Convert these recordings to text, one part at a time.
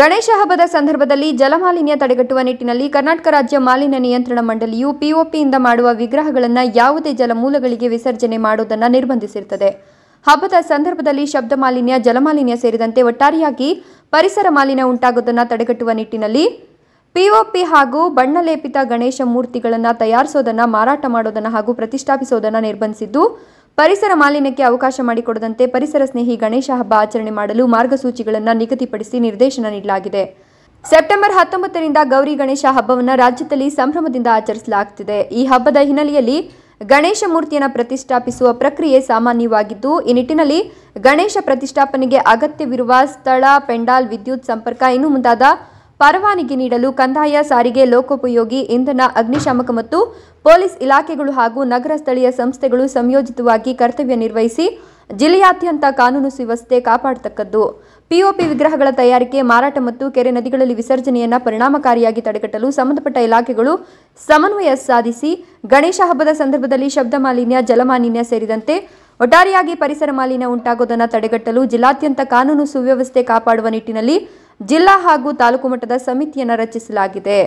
ಗಣೇಶ ಹಬ್ಬದ ಸಂದರ್ಭದಲ್ಲಿ ಜಲಮಾಲಿನ್ಯ ತಡೆಗಟ್ಟುವ ನಿಟ್ಟಿನಲ್ಲಿ ಕರ್ನಾಟಕ ರಾಜ್ಯ ಮಾಲಿನ್ಯ ನಿಯಂತ್ರಣ ಮಂಡಳಿಯು ಪಿಒಪಿಯಿಂದ ಮಾಡುವ ವಿಗ್ರಹಗಳನ್ನು ಯಾವುದೇ ಜಲಮೂಲಗಳಿಗೆ ವಿಸರ್ಜನೆ ಮಾಡುವುದನ್ನು ನಿರ್ಬಂಧಿಸಿರುತ್ತದೆ ಹಬ್ಬದ ಸಂದರ್ಭದಲ್ಲಿ ಶಬ್ದ ಮಾಲಿನ್ಯ ಜಲಮಾಲಿನ್ಯ ಸೇರಿದಂತೆ ಒಟ್ಟಾರೆಯಾಗಿ ಪರಿಸರ ಮಾಲಿನ್ಯ ಉಂಟಾಗುವುದನ್ನು ತಡೆಗಟ್ಟುವ ನಿಟ್ಟಿನಲ್ಲಿ ಪಿಒಪಿ ಹಾಗೂ ಬಣ್ಣಲೇಪಿತ ಗಣೇಶ ಮೂರ್ತಿಗಳನ್ನು ತಯಾರಿಸೋದನ್ನು ಮಾರಾಟ ಮಾಡೋದನ್ನು ಹಾಗೂ ಪ್ರತಿಷ್ಠಾಪಿಸೋದನ್ನು ನಿರ್ಬಂಧಿಸಿದ್ದು ಪರಿಸರ ಮಾಲಿನ್ಯಕ್ಕೆ ಅವಕಾಶ ಮಾಡಿಕೊಡದಂತೆ ಪರಿಸರ ಸ್ನೇಹಿ ಗಣೇಶ ಹಬ್ಬ ಆಚರಣೆ ಮಾಡಲು ಮಾರ್ಗಸೂಚಿಗಳನ್ನು ನಿಗದಿಪಡಿಸಿ ನಿರ್ದೇಶನ ನೀಡಲಾಗಿದೆ ಸೆಪ್ಟೆಂಬರ್ ಹತ್ತೊಂಬತ್ತರಿಂದ ಗೌರಿ ಗಣೇಶ ಹಬ್ಬವನ್ನು ರಾಜ್ಯದಲ್ಲಿ ಸಂಭ್ರಮದಿಂದ ಆಚರಿಸಲಾಗುತ್ತಿದೆ ಈ ಹಬ್ಬದ ಹಿನ್ನೆಲೆಯಲ್ಲಿ ಗಣೇಶ ಮೂರ್ತಿಯನ್ನು ಪ್ರತಿಷ್ಠಾಪಿಸುವ ಪ್ರಕ್ರಿಯೆ ಸಾಮಾನ್ಯವಾಗಿದ್ದು ಈ ನಿಟ್ಟಿನಲ್ಲಿ ಗಣೇಶ ಪ್ರತಿಷ್ಠಾಪನೆಗೆ ಅಗತ್ಯವಿರುವ ಸ್ಥಳ ಪೆಂಡಾಲ್ ವಿದ್ಯುತ್ ಸಂಪರ್ಕ ಇನ್ನು ಮುಂದಾದ ಪರವಾನಗಿ ನೀಡಲು ಕಂದಾಯ ಸಾರಿಗೆ ಲೋಕೋಪಯೋಗಿ ಇಂಧನ ಅಗ್ನಿಶಾಮಕ ಮತ್ತು ಪೊಲೀಸ್ ಇಲಾಖೆಗಳು ಹಾಗೂ ನಗರ ಸ್ಥಳೀಯ ಸಂಸ್ಥೆಗಳು ಸಂಯೋಜಿತವಾಗಿ ಕರ್ತವ್ಯ ನಿರ್ವಹಿಸಿ ಜಿಲ್ಲೆಯಾದ್ಯಂತ ಕಾನೂನು ಸುವ್ಯವಸ್ಥೆ ಕಾಪಾಡತಕ್ಕದ್ದು ಪಿಒಪಿ ವಿಗ್ರಹಗಳ ತಯಾರಿಕೆ ಮಾರಾಟ ಮತ್ತು ಕೆರೆ ನದಿಗಳಲ್ಲಿ ವಿಸರ್ಜನೆಯನ್ನು ಪರಿಣಾಮಕಾರಿಯಾಗಿ ತಡೆಗಟ್ಟಲು ಸಂಬಂಧಪಟ್ಟ ಇಲಾಖೆಗಳು ಸಮನ್ವಯ ಸಾಧಿಸಿ ಗಣೇಶ ಹಬ್ಬದ ಸಂದರ್ಭದಲ್ಲಿ ಶಬ್ದ ಮಾಲಿನ್ಯ ಜಲಮಾಲಿನ್ಯ ಸೇರಿದಂತೆ ಒಟ್ಟಾರೆಯಾಗಿ ಪರಿಸರ ಮಾಲಿನ್ಯ ಉಂಟಾಗುವುದನ್ನು ತಡೆಗಟ್ಟಲು ಜಿಲ್ಲಾದ್ಯಂತ ಕಾನೂನು ಸುವ್ಯವಸ್ಥೆ ಕಾಪಾಡುವ ನಿಟ್ಟಿನಲ್ಲಿ ಜಿಲ್ಲಾ ಹಾಗೂ ತಾಲೂಕು ಮಟ್ಟದ ಸಮಿತಿಯನ್ನು ರಚಿಸಲಾಗಿದೆ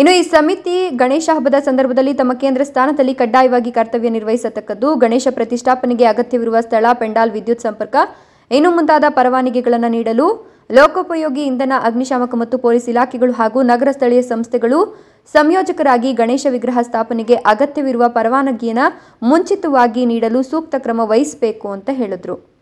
ಇನ್ನು ಈ ಸಮಿತಿ ಗಣೇಶ ಹಬ್ಬದ ಸಂದರ್ಭದಲ್ಲಿ ತಮ್ಮ ಕೇಂದ್ರ ಸ್ಥಾನದಲ್ಲಿ ಕಡ್ಡಾಯವಾಗಿ ಕರ್ತವ್ಯ ನಿರ್ವಹಿಸತಕ್ಕದ್ದು ಗಣೇಶ ಪ್ರತಿಷ್ಠಾಪನೆಗೆ ಅಗತ್ಯವಿರುವ ಸ್ಥಳ ಪೆಂಡಾಲ್ ವಿದ್ಯುತ್ ಸಂಪರ್ಕ ಇನ್ನು ಮುಂತಾದ ಪರವಾನಗಿಗಳನ್ನು ನೀಡಲು ಲೋಕೋಪಯೋಗಿ ಇಂಧನ ಅಗ್ನಿಶಾಮಕ ಮತ್ತು ಪೊಲೀಸ್ ಇಲಾಖೆಗಳು ಹಾಗೂ ನಗರ ಸ್ಥಳೀಯ ಸಂಸ್ಥೆಗಳು ಸಂಯೋಜಕರಾಗಿ ಗಣೇಶ ವಿಗ್ರಹ ಸ್ಥಾಪನೆಗೆ ಅಗತ್ಯವಿರುವ ಪರವಾನಗಿಯನ್ನು ಮುಂಚಿತವಾಗಿ ನೀಡಲು ಸೂಕ್ತ ಕ್ರಮ ವಹಿಸಬೇಕು ಅಂತ ಹೇಳಿದರು